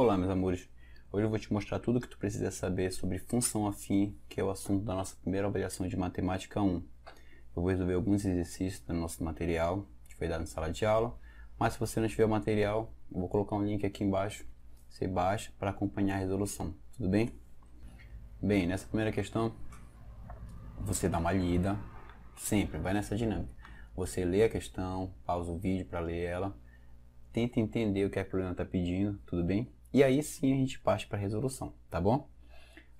Olá, meus amores. Hoje eu vou te mostrar tudo o que tu precisa saber sobre função afim, que é o assunto da nossa primeira avaliação de matemática 1. Eu vou resolver alguns exercícios do nosso material, que foi dado na sala de aula, mas se você não tiver o material, eu vou colocar um link aqui embaixo, você baixa para acompanhar a resolução, tudo bem? Bem, nessa primeira questão, você dá uma lida, sempre, vai nessa dinâmica. Você lê a questão, pausa o vídeo para ler ela, tenta entender o que a problema está pedindo, tudo bem? E aí sim a gente parte para a resolução, tá bom?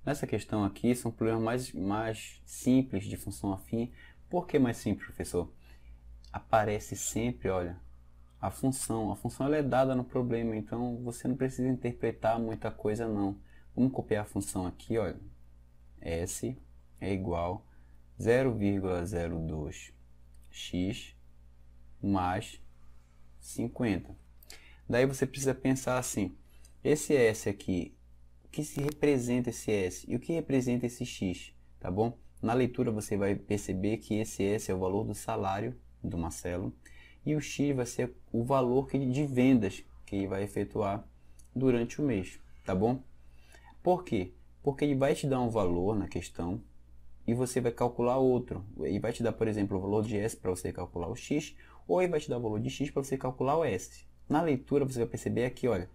Nessa questão aqui são problemas mais, mais simples de função afim. Por que mais simples, professor? Aparece sempre, olha, a função. A função ela é dada no problema, então você não precisa interpretar muita coisa não. Vamos copiar a função aqui, olha. S é igual 0,02x mais 50. Daí você precisa pensar assim, esse é S aqui, o que se representa esse S e o que representa esse X, tá bom? Na leitura você vai perceber que esse S é o valor do salário do Marcelo e o X vai ser o valor que, de vendas que ele vai efetuar durante o mês, tá bom? Por quê? Porque ele vai te dar um valor na questão e você vai calcular outro. Ele vai te dar, por exemplo, o valor de S para você calcular o X ou ele vai te dar o valor de X para você calcular o S. Na leitura você vai perceber aqui, olha,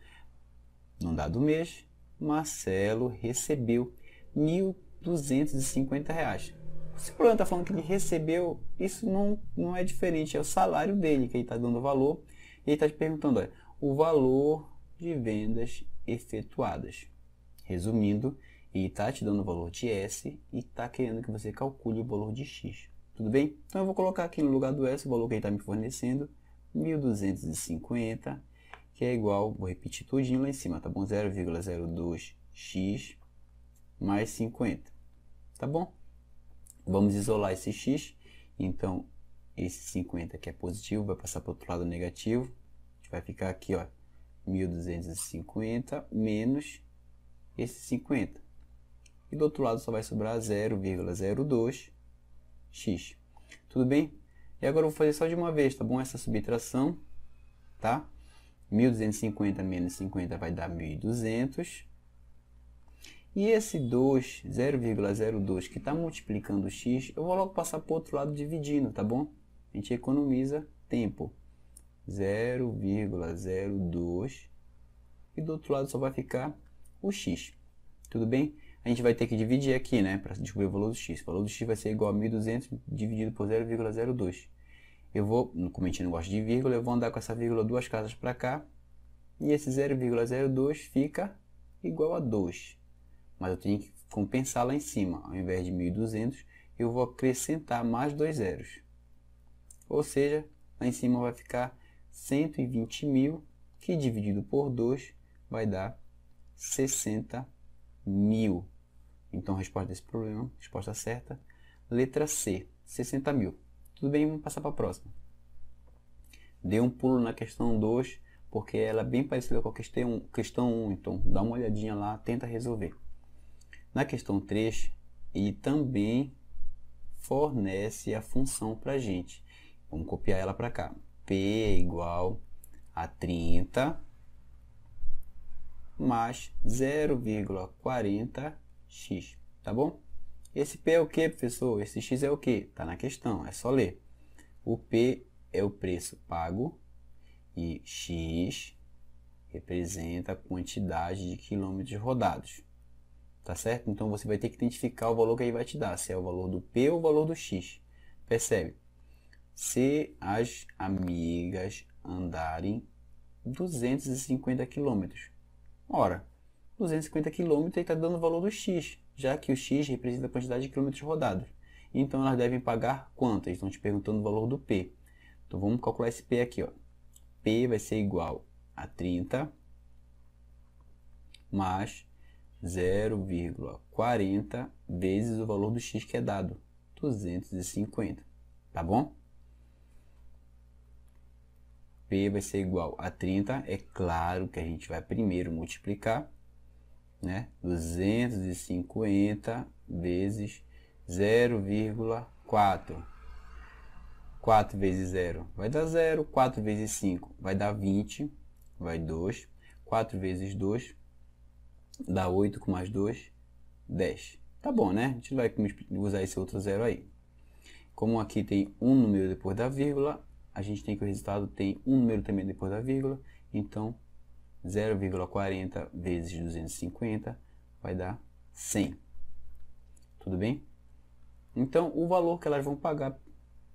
num dado mês, Marcelo recebeu R$ 1.250. Se o problema está falando que ele recebeu, isso não, não é diferente, é o salário dele que ele está dando valor. E ele está te perguntando, olha, o valor de vendas efetuadas. Resumindo, ele está te dando o valor de S e está querendo que você calcule o valor de X. Tudo bem? Então eu vou colocar aqui no lugar do S o valor que ele está me fornecendo, 1.250 que é igual, vou repetir tudinho lá em cima, tá bom? 0,02x mais 50, tá bom? Vamos isolar esse x, então esse 50 que é positivo vai passar para o outro lado negativo, vai ficar aqui, ó, 1250 menos esse 50. E do outro lado só vai sobrar 0,02x. Tudo bem? E agora eu vou fazer só de uma vez, tá bom? Essa subtração, tá? 1250 menos 50 vai dar 1200. E esse 2, 0,02 que está multiplicando o x, eu vou logo passar para o outro lado dividindo, tá bom? A gente economiza tempo. 0,02 e do outro lado só vai ficar o x, tudo bem? A gente vai ter que dividir aqui, né, para descobrir o valor do x. O valor do x vai ser igual a 1.200 dividido por 0,02. Eu vou, como a gente não gosta de vírgula, eu vou andar com essa vírgula duas casas para cá. E esse 0,02 fica igual a 2. Mas eu tenho que compensar lá em cima. Ao invés de 1.200, eu vou acrescentar mais dois zeros. Ou seja, lá em cima vai ficar 120.000 que dividido por 2 vai dar 60.000. Então Então, resposta desse problema, resposta certa, letra C, 60.000. Tudo bem, vamos passar para a próxima. Dei um pulo na questão 2, porque ela é bem parecida com a questão 1, questão 1, então dá uma olhadinha lá, tenta resolver. Na questão 3, ele também fornece a função para a gente. Vamos copiar ela para cá. P é igual a 30 mais 0,40x, tá bom? Esse P é o que, professor? Esse X é o que? Tá na questão, é só ler. O P é o preço pago e X representa a quantidade de quilômetros rodados. Tá certo? Então você vai ter que identificar o valor que ele vai te dar, se é o valor do P ou o valor do X. Percebe? Se as amigas andarem 250 quilômetros. Ora, 250 quilômetros está dando o valor do X já que o x representa a quantidade de quilômetros rodados. Então elas devem pagar quantas? Estão te perguntando o valor do P. Então vamos calcular esse P aqui. Ó. P vai ser igual a 30 mais 0,40 vezes o valor do x que é dado, 250, tá bom? P vai ser igual a 30, é claro que a gente vai primeiro multiplicar né? 250 vezes 0,4. 4 vezes 0 vai dar 0, 4 vezes 5 vai dar 20, vai 2, 4 vezes 2 dá 8 com mais 2, 10. Tá bom, né? A gente vai usar esse outro zero aí. Como aqui tem um número depois da vírgula, a gente tem que o resultado tem um número também depois da vírgula, então 0,40 vezes 250 vai dar 100. Tudo bem? Então, o valor que elas vão pagar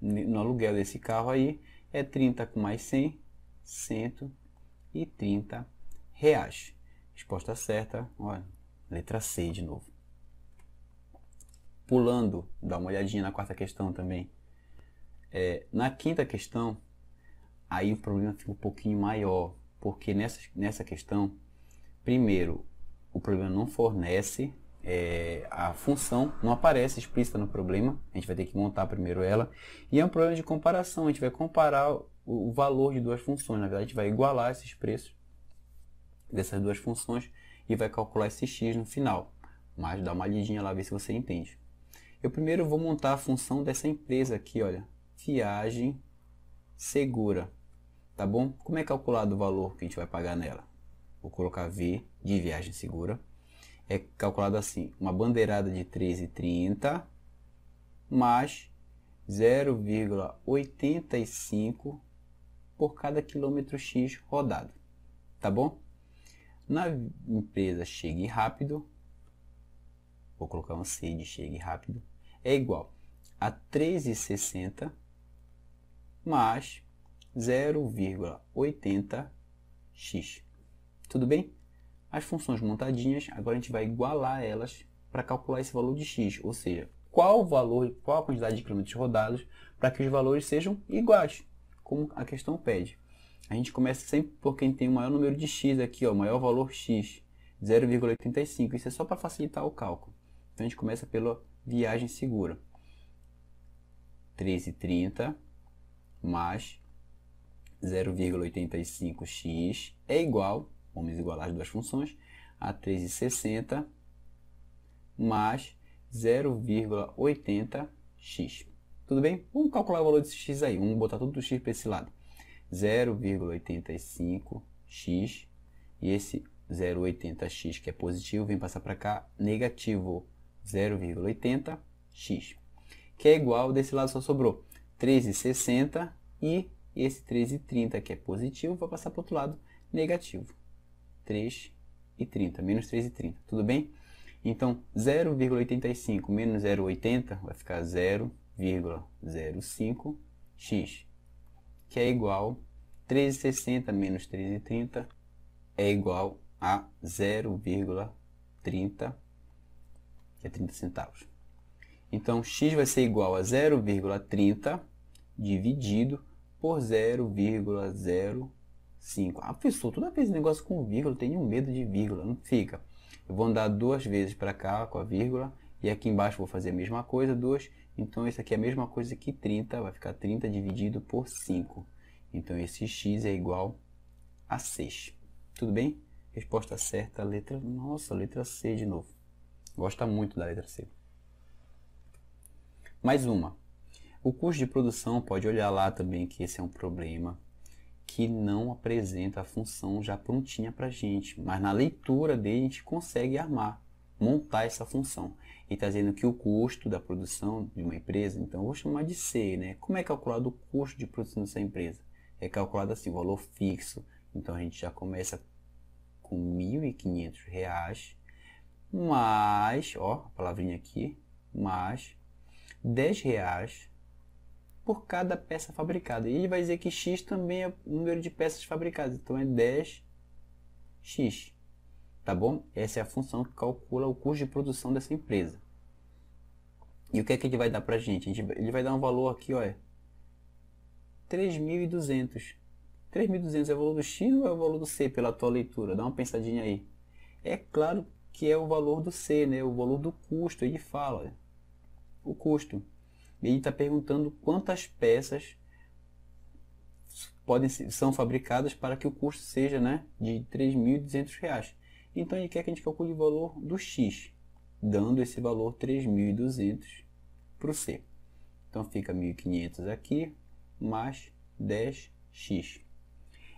no aluguel desse carro aí é 30 com mais 100, 130 reais. Resposta certa, olha, letra C de novo. Pulando, dá uma olhadinha na quarta questão também. É, na quinta questão, aí o problema fica um pouquinho maior, porque nessa, nessa questão, primeiro, o problema não fornece é, a função, não aparece explícita no problema, a gente vai ter que montar primeiro ela, e é um problema de comparação, a gente vai comparar o, o valor de duas funções, na verdade, a gente vai igualar esses preços dessas duas funções e vai calcular esse x no final, mas dá uma lidinha lá, ver se você entende. Eu primeiro vou montar a função dessa empresa aqui, olha, viagem segura tá bom? Como é calculado o valor que a gente vai pagar nela? Vou colocar V de viagem segura. É calculado assim, uma bandeirada de 13,30 mais 0,85 por cada quilômetro X rodado, tá bom? Na empresa Chegue Rápido, vou colocar um C de Chegue Rápido, é igual a 13,60 mais 0,80x. Tudo bem? As funções montadinhas, agora a gente vai igualar elas para calcular esse valor de x, ou seja, qual o valor, qual a quantidade de quilômetros rodados para que os valores sejam iguais, como a questão pede. A gente começa sempre por quem tem o maior número de x aqui, o maior valor x, 0,85. Isso é só para facilitar o cálculo. Então a gente começa pela viagem segura. 13,30 mais 0,85x é igual, vamos igualar as duas funções, a 3,60 mais 0,80x. Tudo bem? Vamos calcular o valor desse x aí. Vamos botar tudo do x para esse lado. 0,85x e esse 0,80x que é positivo vem passar para cá negativo 0,80x que é igual desse lado só sobrou 3,60 e e esse 13 30, que é positivo, vai passar para o outro lado negativo. 3 e 30, menos 3 e 30, tudo bem? Então, 0,85 menos 0,80 vai ficar 0,05x, que é igual 13,60 menos 13,30 é igual a 0,30, que é 30 centavos. Então, x vai ser igual a 0,30 dividido por 0,05. Ah, pessoal, toda vez negócio com vírgula, eu tenho medo de vírgula, não fica. Eu vou andar duas vezes para cá com a vírgula e aqui embaixo vou fazer a mesma coisa, duas Então isso aqui é a mesma coisa que 30, vai ficar 30 dividido por 5. Então esse x é igual a 6. Tudo bem? Resposta certa, letra... Nossa, letra C de novo. Gosta muito da letra C. Mais uma. O custo de produção pode olhar lá também que esse é um problema que não apresenta a função já prontinha para a gente, mas na leitura dele a gente consegue armar, montar essa função. E está dizendo que o custo da produção de uma empresa, então vou chamar de C, né? Como é calculado o custo de produção dessa empresa? É calculado assim, valor fixo. Então a gente já começa com R$ 1.500, mais, ó, a palavrinha aqui, mais R$ 10 por cada peça fabricada. E ele vai dizer que x também é o número de peças fabricadas, então é 10x. Tá bom? Essa é a função que calcula o custo de produção dessa empresa. E o que é que ele vai dar para a gente? Ele vai dar um valor aqui, olha, 3.200. 3.200 é o valor do x ou é o valor do c pela tua leitura? Dá uma pensadinha aí. É claro que é o valor do c, né? O valor do custo. Ele fala, olha, o custo. Ele está perguntando quantas peças podem ser, são fabricadas para que o custo seja né, de R$ reais. Então ele quer que a gente calcule o valor do X, dando esse valor 3.200 para o C. Então fica 1.500 aqui, mais 10x.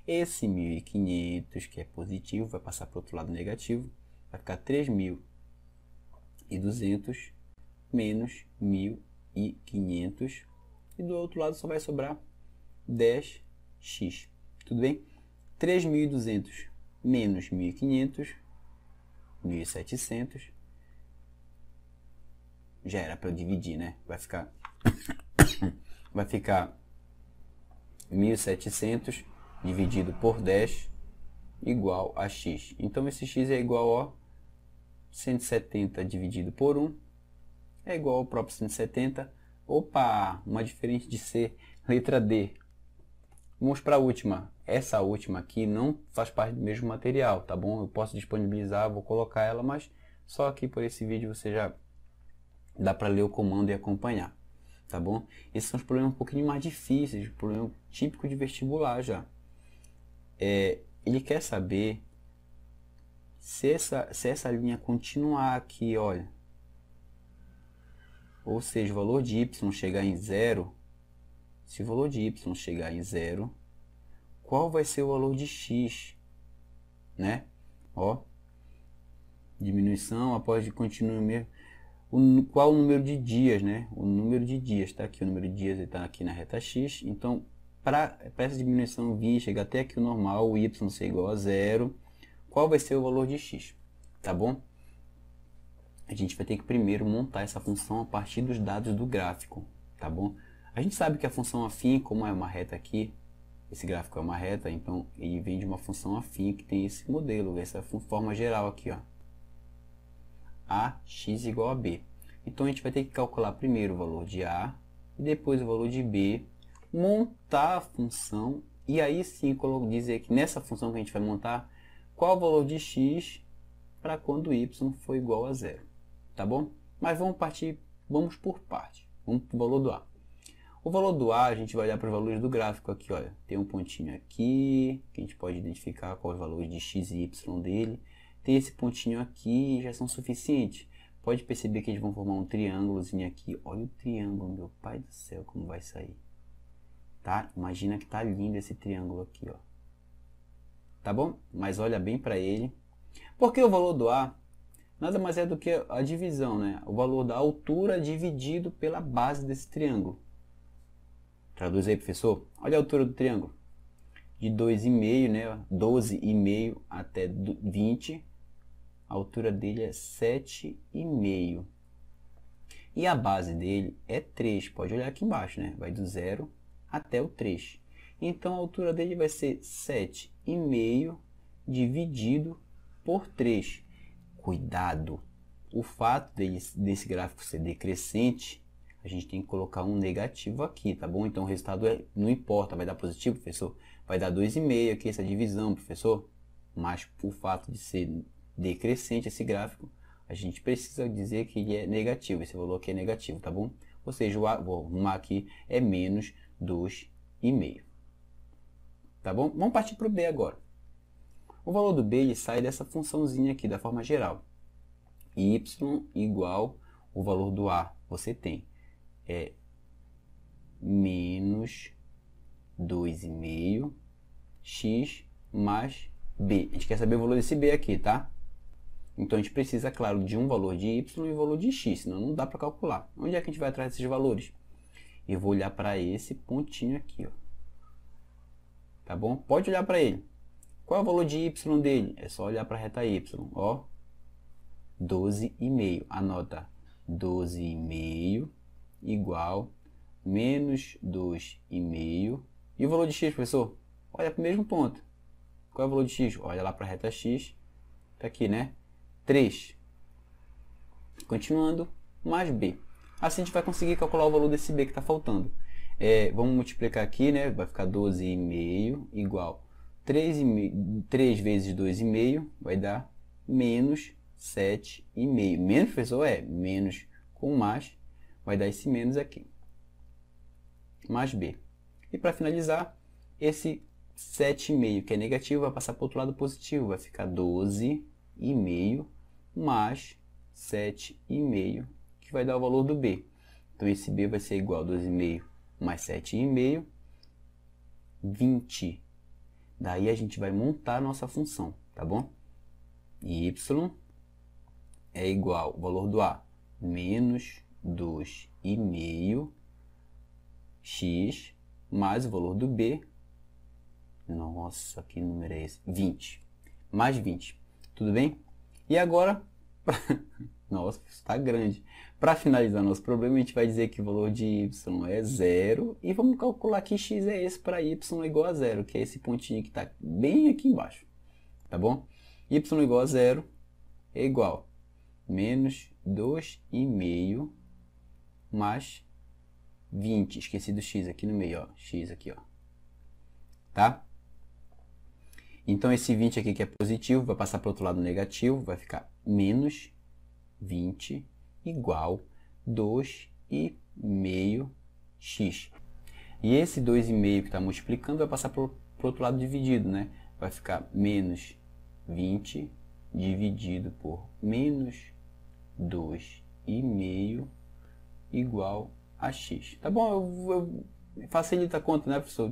Esse 1.500, que é positivo, vai passar para o outro lado negativo, vai ficar 3.200 menos 1.000 e 500. E do outro lado só vai sobrar 10x. Tudo bem? 3.200 menos 1.500, 1.700. Já era para dividir, né? Vai ficar... vai ficar 1.700 dividido por 10 igual a x. Então, esse x é igual a 170 dividido por 1 é igual ao próprio 170. Opa, uma diferença de C, letra D. Vamos para a última. Essa última aqui não faz parte do mesmo material, tá bom? Eu posso disponibilizar, vou colocar ela, mas só aqui por esse vídeo você já dá para ler o comando e acompanhar, tá bom? Esses são os problemas um pouquinho mais difíceis, problema típico de vestibular já. É, ele quer saber se essa, se essa linha continuar aqui, olha, ou seja, o valor de y chegar em zero, se o valor de y chegar em zero, qual vai ser o valor de x? Né? Ó, diminuição após de continuar mesmo. O, qual o número de dias, né? O número de dias, tá aqui, o número de dias está aqui na reta x. Então, para essa diminuição vir, chegar até aqui o normal, o y ser igual a zero, qual vai ser o valor de x, tá bom? a gente vai ter que primeiro montar essa função a partir dos dados do gráfico, tá bom? A gente sabe que a função afim, como é uma reta aqui, esse gráfico é uma reta, então ele vem de uma função afim que tem esse modelo, essa forma geral aqui, ó. A, x igual a b. Então a gente vai ter que calcular primeiro o valor de A, e depois o valor de B, montar a função, e aí sim dizer que nessa função que a gente vai montar, qual o valor de x para quando y for igual a zero tá bom? Mas vamos partir, vamos por parte. Vamos para o valor do A. O valor do A, a gente vai olhar para os valores do gráfico aqui, olha. Tem um pontinho aqui, que a gente pode identificar quais é os valores de x e y dele. Tem esse pontinho aqui, já são suficientes. Pode perceber que eles vão formar um triângulozinho aqui. Olha o triângulo, meu pai do céu, como vai sair. Tá? Imagina que tá lindo esse triângulo aqui, ó. Tá bom? Mas olha bem para ele. Porque o valor do A nada mais é do que a divisão, né? o valor da altura dividido pela base desse triângulo. Traduz aí, professor. Olha a altura do triângulo. De 2,5, né? 12,5 até 20. A altura dele é 7,5. E a base dele é 3. Pode olhar aqui embaixo, né? Vai do 0 até o 3. Então a altura dele vai ser 7,5 dividido por 3 cuidado. O fato de, desse gráfico ser decrescente, a gente tem que colocar um negativo aqui, tá bom? Então o resultado é, não importa, vai dar positivo, professor? Vai dar 2,5 aqui essa divisão, professor? Mas o fato de ser decrescente esse gráfico, a gente precisa dizer que ele é negativo, esse valor aqui é negativo, tá bom? Ou seja, o, vou arrumar aqui, é menos 2,5. Tá bom? Vamos partir para o B agora. O valor do b ele sai dessa funçãozinha aqui da forma geral. y igual o valor do a. Você tem é menos 2,5 x mais b. A gente quer saber o valor desse b aqui, tá? Então a gente precisa, claro, de um valor de y e um valor de x, senão não dá para calcular. Onde é que a gente vai atrás desses valores? Eu vou olhar para esse pontinho aqui, ó. Tá bom? Pode olhar para ele. Qual é o valor de y dele? É só olhar para a reta y, ó. 12,5. Anota 12,5 igual menos 2,5. E o valor de x, professor? Olha para o mesmo ponto. Qual é o valor de x? Olha lá para a reta x. Está aqui, né? 3. Continuando, mais b. Assim a gente vai conseguir calcular o valor desse b que está faltando. É, vamos multiplicar aqui, né? Vai ficar 12,5 igual 3, 3 vezes 2,5 vai dar menos 7,5. Menos, professor, é menos com mais, vai dar esse menos aqui. Mais B. E para finalizar, esse 7,5 que é negativo vai passar para o outro lado positivo, vai ficar 12,5 mais 7,5, que vai dar o valor do B. Então, esse B vai ser igual a 12,5 mais 7,5, 20 Daí a gente vai montar a nossa função, tá bom? Y é igual o valor do A menos 2,5 x mais o valor do B. Nossa, que número é esse? 20. Mais 20. Tudo bem? E agora, Nossa, está grande. Para finalizar nosso problema, a gente vai dizer que o valor de y é zero e vamos calcular que x é esse para y igual a zero, que é esse pontinho que está bem aqui embaixo, tá bom? y igual a zero é igual a menos 2,5 mais 20, esqueci do x aqui no meio, ó, x aqui, ó, tá? Então esse 20 aqui que é positivo vai passar para o outro lado negativo, vai ficar menos 20 igual 2,5x. E esse 2,5 que está multiplicando vai passar para o outro lado dividido, né? Vai ficar menos 20 dividido por menos 2,5 igual a x. Tá bom? Eu, eu, facilita a conta, né, professor?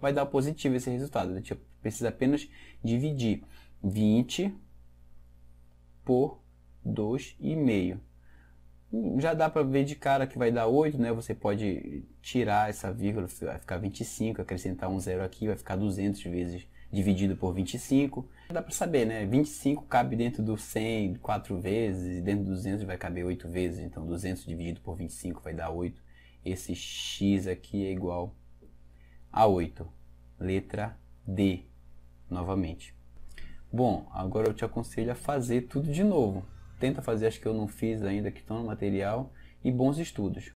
Vai dar positivo esse resultado. A gente precisa apenas dividir 20 por 2,5. Já dá para ver de cara que vai dar 8, né? Você pode tirar essa vírgula, vai ficar 25, acrescentar um zero aqui, vai ficar 200 vezes dividido por 25. Dá para saber, né? 25 cabe dentro do 100 quatro vezes, dentro do 200 vai caber 8 vezes. Então 200 dividido por 25 vai dar 8. Esse x aqui é igual a 8. Letra D, novamente. Bom, agora eu te aconselho a fazer tudo de novo tenta fazer as que eu não fiz ainda, que estão no material, e bons estudos.